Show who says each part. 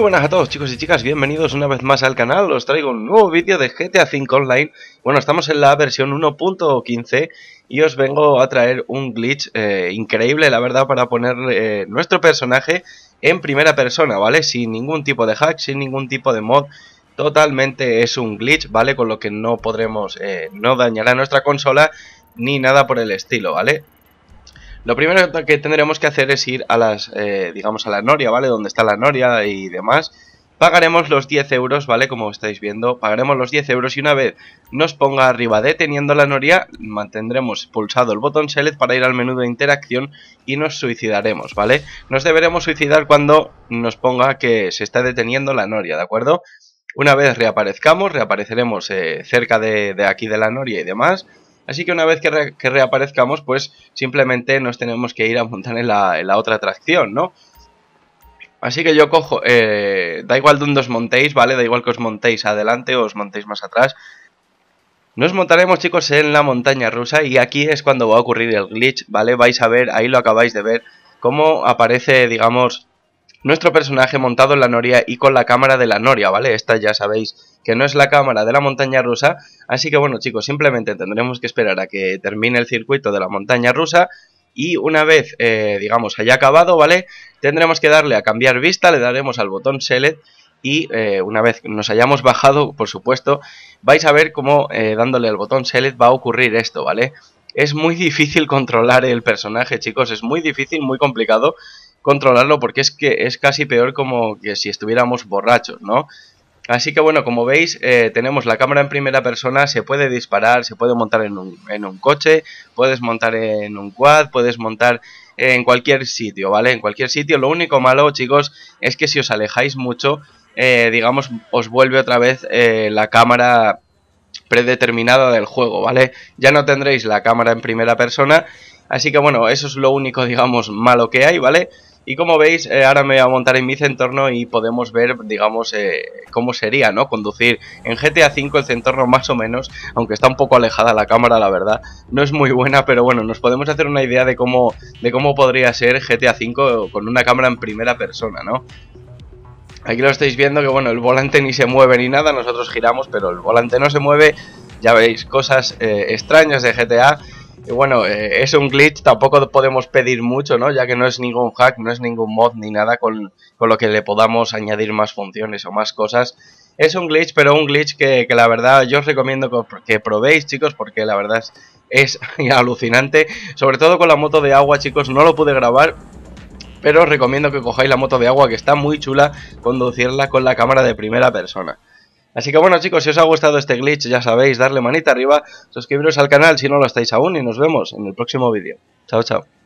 Speaker 1: Muy buenas a todos chicos y chicas, bienvenidos una vez más al canal, os traigo un nuevo vídeo de GTA V Online Bueno, estamos en la versión 1.15 y os vengo a traer un glitch eh, increíble, la verdad, para poner eh, nuestro personaje en primera persona, ¿vale? Sin ningún tipo de hack, sin ningún tipo de mod, totalmente es un glitch, ¿vale? Con lo que no podremos, eh, no dañará nuestra consola ni nada por el estilo, ¿vale? Lo primero que tendremos que hacer es ir a las, eh, digamos, a la Noria, ¿vale? Donde está la Noria y demás. Pagaremos los 10 euros, ¿vale? Como estáis viendo, pagaremos los 10 euros y una vez nos ponga arriba deteniendo la noria, mantendremos pulsado el botón Select para ir al menú de interacción y nos suicidaremos, ¿vale? Nos deberemos suicidar cuando nos ponga que se está deteniendo la noria, ¿de acuerdo? Una vez reaparezcamos, reapareceremos eh, cerca de, de aquí de la noria y demás Así que una vez que, reaparezcamos, pues simplemente nos tenemos que ir a montar en la, otra atracción, ¿no? Así que yo cojo, eh, da igual dónde os montéis, ¿vale? Da igual que os montéis adelante o os montéis más atrás. Nos montaremos, chicos, en la montaña rusa y aquí es cuando va a ocurrir el glitch, ¿vale? Vais a ver, ahí lo acabáis de ver, cómo aparece, digamos, nuestro personaje montado en la noria y con la cámara de la noria, ¿vale? Esta ya sabéis que no es la cámara de la montaña rusa, así que bueno chicos, simplemente tendremos que esperar a que termine el circuito de la montaña rusa y una vez, eh, digamos, haya acabado, ¿vale? Tendremos que darle a cambiar vista, le daremos al botón Select y eh, una vez nos hayamos bajado, por supuesto, vais a ver cómo eh, dándole al botón Select va a ocurrir esto, ¿vale? Es muy difícil controlar el personaje, chicos, es muy difícil, muy complicado controlarlo porque es que es casi peor como que si estuviéramos borrachos, ¿no? Así que bueno, como veis, eh, tenemos la cámara en primera persona, se puede disparar, se puede montar en un, coche, puedes montar en un quad, puedes montar en cualquier sitio, ¿vale? En cualquier sitio. Lo único malo, chicos, es que si os alejáis mucho, eh, digamos, os vuelve otra vez eh, la cámara predeterminada del juego, ¿vale? Ya no tendréis la cámara en primera persona, así que bueno, eso es lo único, digamos, malo que hay, ¿vale? vale y como veis, eh, ahora me voy a montar en mi centorno y podemos ver, digamos, eh, cómo sería, ¿no? Conducir en GTA V el centorno más o menos, aunque está un poco alejada la cámara, la verdad. No es muy buena, pero bueno, nos podemos hacer una idea de cómo, de cómo podría ser GTA V con una cámara en primera persona, ¿no? Aquí lo estáis viendo que, bueno, el volante ni se mueve ni nada, nosotros giramos, pero el volante no se mueve. Ya veis, cosas eh, extrañas de GTA y bueno, eh, es un glitch, tampoco podemos pedir mucho, ¿no? Ya que no es ningún hack, no es ningún mod ni nada con, lo que le podamos añadir más funciones o más cosas. Es un glitch, pero un glitch que, la verdad yo os recomiendo que, probéis, chicos, porque la verdad es, es alucinante. Sobre todo con la moto de agua, chicos, no lo pude grabar, pero os recomiendo que cojáis la moto de agua que está muy chula conducirla con la cámara de primera persona. Así que bueno chicos, si os ha gustado este glitch ya sabéis, darle manita arriba, suscribiros al canal si no lo estáis aún y nos vemos en el próximo vídeo. Chao, chao.